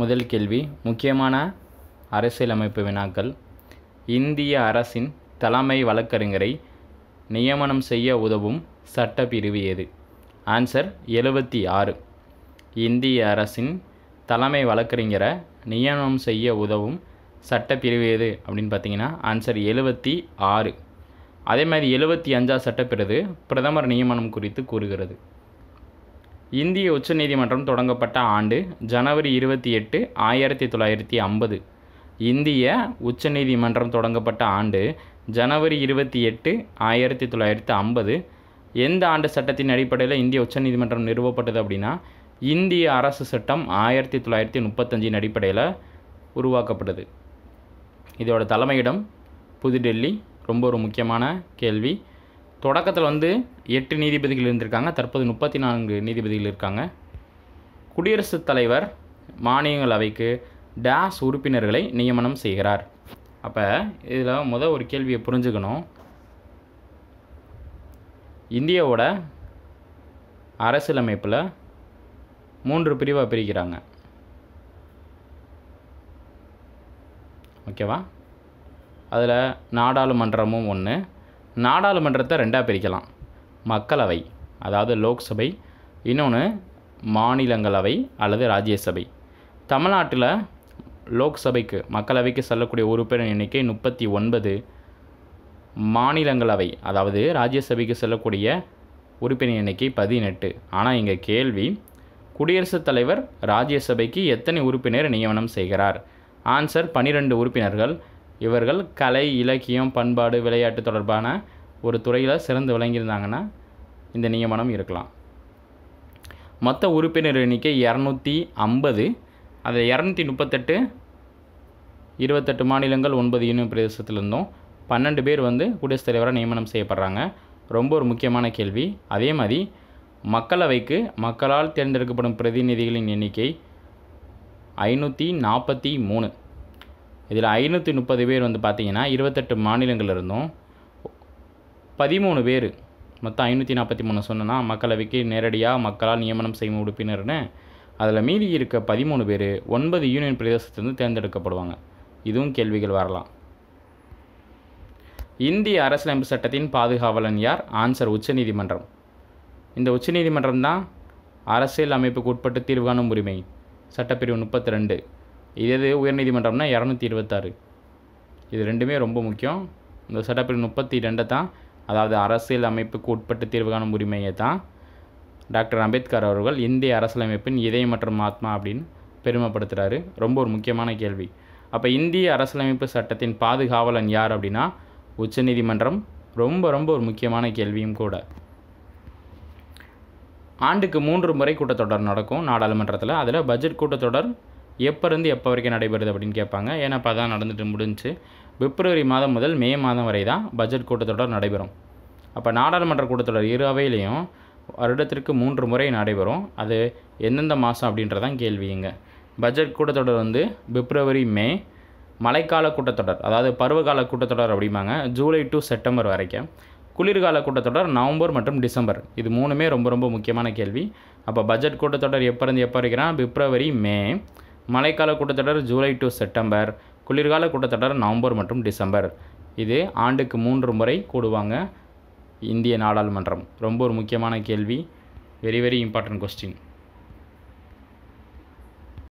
முதல் கேள்வி முக்கியமான அரசியலமைப்பு வினாக்கள் இந்திய அரசின் தலைமை வழக்கறிஞரை நியமனம் செய்ய உதவும் சட்டப்பிரிவு எது ஆன்சர் எழுபத்தி ஆறு இந்திய அரசின் தலைமை வழக்கறிஞரை நியமனம் செய்ய உதவும் சட்டப்பிரிவு எது அப்படின்னு பார்த்தீங்கன்னா ஆன்சர் எழுபத்தி ஆறு அதே மாதிரி எழுபத்தி அஞ்சாவது சட்டப்பிரிவு பிரதமர் நியமனம் குறித்து கூறுகிறது இந்திய உச்சநீதிமன்றம் தொடங்கப்பட்ட ஆண்டு ஜனவரி இருபத்தி எட்டு ஆயிரத்தி தொள்ளாயிரத்தி ஐம்பது இந்திய உச்சநீதிமன்றம் தொடங்கப்பட்ட ஆண்டு ஜனவரி இருபத்தி எட்டு ஆயிரத்தி தொள்ளாயிரத்தி ஐம்பது எந்த ஆண்டு சட்டத்தின் அடிப்படையில் இந்திய உச்சநீதிமன்றம் நிறுவப்பட்டது அப்படின்னா இந்திய அரசு சட்டம் ஆயிரத்தி தொள்ளாயிரத்தி முப்பத்தஞ்சின் அடிப்படையில் உருவாக்கப்பட்டது இதோட தலைமையிடம் புதுடெல்லி ரொம்ப ஒரு முக்கியமான கேள்வி தொடக்கத்தில் வந்து எட்டு நீதிபதிகள் இருந்திருக்காங்க தற்போது முப்பத்தி நான்கு நீதிபதிகள் இருக்காங்க குடியரசுத் தலைவர் மானியங்களவைக்கு டேஸ் உறுப்பினர்களை நியமனம் செய்கிறார் அப்போ இதில் முதல் ஒரு கேள்வியை புரிஞ்சுக்கணும் இந்தியாவோட அரசியலமைப்பில் மூன்று பிரிவாக பிரிக்கிறாங்க ஓகேவா அதில் நாடாளுமன்றமும் ஒன்று நாடாளுமன்றத்தை ரெண்டாக பிரிக்கலாம் மக்களவை அதாவது லோக்சபை இன்னொன்று மாநிலங்களவை அல்லது ராஜ்யசபை தமிழ்நாட்டில் லோக்சபைக்கு மக்களவைக்கு செல்லக்கூடிய உறுப்பினர் எண்ணிக்கை முப்பத்தி ஒன்பது மாநிலங்களவை அதாவது ராஜ்யசபைக்கு செல்லக்கூடிய உறுப்பினர் எண்ணிக்கை பதினெட்டு ஆனால் இங்கே கேள்வி குடியரசுத் தலைவர் ராஜ்யசபைக்கு எத்தனை உறுப்பினர் நியமனம் செய்கிறார் ஆன்சர் பனிரெண்டு உறுப்பினர்கள் இவர்கள் கலை இலக்கியம் பண்பாடு விளையாட்டு தொடர்பான ஒரு துறையில் சிறந்து விளங்கியிருந்தாங்கன்னா இந்த நியமனம் இருக்கலாம் மொத்த உறுப்பினர் எண்ணிக்கை இரநூத்தி ஐம்பது அதில் இரநூத்தி முப்பத்தெட்டு இருபத்தெட்டு மாநிலங்கள் ஒன்பது யூனியன் பிரதேசத்திலிருந்தும் பன்னெண்டு பேர் வந்து குடியரசுத் தலைவராக நியமனம் செய்யப்படுறாங்க ரொம்ப ஒரு முக்கியமான கேள்வி அதே மாதிரி மக்களவைக்கு மக்களால் தேர்ந்தெடுக்கப்படும் பிரதிநிதிகளின் எண்ணிக்கை ஐநூற்றி நாற்பத்தி மூணு இதில் ஐநூற்றி முப்பது பேர் வந்து பார்த்திங்கன்னா இருபத்தெட்டு மாநிலங்கள் இருந்தும் பதிமூணு பேர் மொத்தம் ஐநூற்றி நாற்பத்தி மூணு சொன்னால் மக்களவைக்கு நேரடியாக மக்களால் நியமனம் செய்யும் உறுப்பினர்னு அதில் மீதி இருக்க பதிமூணு பேர் ஒன்பது யூனியன் பிரதேசத்திலிருந்து தேர்ந்தெடுக்கப்படுவாங்க இதுவும் கேள்விகள் வரலாம் இந்திய அரசியலமைப்பு சட்டத்தின் பாதுகாவலன் யார் ஆன்சர் உச்சநீதிமன்றம் இந்த உச்சநீதிமன்றம் தான் அரசியல் அமைப்புக்கு உட்பட்டு தீர்வு காணும் உரிமை சட்டப்பிரிவு முப்பத்தி ரெண்டு இதே இது உயர்நீதிமன்றம்னா இரநூத்தி இருபத்தாறு இது ரெண்டுமே ரொம்ப முக்கியம் இந்த சட்டப்பில் முப்பத்தி ரெண்டை தான் அதாவது அரசியல் அமைப்புக்கு உட்பட்டு தீர்வு காணும் உரிமையை தான் டாக்டர் அம்பேத்கர் அவர்கள் இந்திய அரசியலமைப்பின் இதயம் மற்றும் ஆத்மா அப்படின்னு பெருமைப்படுத்துகிறாரு ரொம்ப ஒரு முக்கியமான கேள்வி அப்போ இந்திய அரசியலமைப்பு சட்டத்தின் பாதுகாவலன் யார் அப்படின்னா உச்சநீதிமன்றம் ரொம்ப ரொம்ப ஒரு முக்கியமான கேள்வியும் கூட ஆண்டுக்கு மூன்று முறை கூட்டத்தொடர் நடக்கும் நாடாளுமன்றத்தில் அதில் பட்ஜெட் கூட்டத்தொடர் எப்போருந்து எப்போ வரைக்கும் நடைபெறுது அப்படின்னு கேட்பாங்க ஏன்னா அப்போ தான் நடந்துட்டு முடிஞ்சு பிப்ரவரி மாதம் முதல் மே மாதம் வரை தான் பட்ஜெட் கூட்டத்தொடர் நடைபெறும் அப்போ நாடாளுமன்ற கூட்டத்தொடர் இரு அவையிலையும் வருடத்திற்கு மூன்று முறை நடைபெறும் அது எந்தெந்த மாதம் அப்படின்றதான் கேள்விங்க பட்ஜெட் கூட்டத்தொடர் வந்து பிப்ரவரி மே மழைக்கால கூட்டத்தொடர் அதாவது பருவகால கூட்டத்தொடர் அப்படிம்பாங்க ஜூலை டு செப்டம்பர் வரைக்கும் குளிர்கால கூட்டத்தொடர் நவம்பர் மற்றும் டிசம்பர் இது மூணுமே ரொம்ப ரொம்ப முக்கியமான கேள்வி அப்போ பட்ஜெட் கூட்டத்தொடர் எப்போ இருந்து எப்போ இருக்கிறான் பிப்ரவரி மே மழைக்கால கூட்டத்தொடர் ஜூலை டு செப்டம்பர் குளிர்கால கூட்டத்தொடர் நவம்பர் மற்றும் டிசம்பர் இது ஆண்டுக்கு மூன்று முறை கூடுவாங்க இந்திய நாடாளுமன்றம் ரொம்ப ஒரு முக்கியமான கேள்வி வெரி வெரி இம்பார்ட்டன்ட் கொஸ்டின்